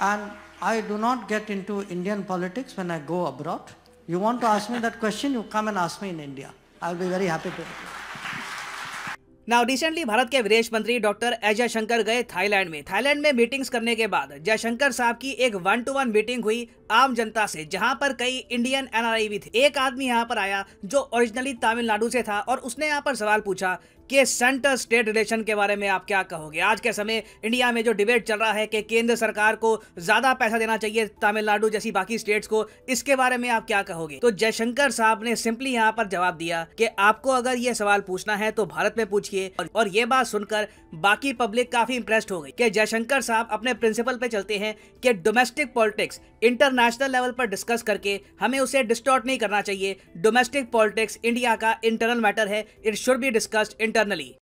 And I do not get into Indian politics when I go abroad. You want to ask me that question, you come and ask me in India. I'll be very happy to. Now recently Bharat के विदेश मंत्री doctor S Jaishankar गए Thailand में Thailand में meetings करने के बाद जयशंकर साहब की एक वन टू वन मीटिंग हुई आम जनता से जहां पर कई इंडियन एनआरआई भी थे एक आदमी यहां पर आया जो ओरिजिनली तमिलनाडु से था और उसने यहां पर सवाल पूछा कि सेंटर स्टेट रिलेशन के बारे में आप क्या कहोगे आज के समय इंडिया में जो डिबेट चल रहा है कि केंद्र सरकार को ज़्यादा पैसा देना चाहिए तमिलनाडु जैसी बाकी स्टेट्स को इसके बारे में आप क्या कहोगे तो जयशंकर साहब ने सिंपली यहाँ पर जवाब दिया कि आपको अगर ये सवाल पूछना है तो भारत में पूछिए और ये बात सुनकर बाकी पब्लिक काफी इंप्रेस्ड हो गई कि जयशंकर साहब अपने प्रिंसिपल पे चलते हैं कि डोमेस्टिक पॉलिटिक्स इंटरनेशनल लेवल पर डिस्कस करके हमें उसे डिस्टॉर्ट नहीं करना चाहिए डोमेस्टिक पॉलिटिक्स इंडिया का इंटरनल मैटर है it should be discussed inter internally.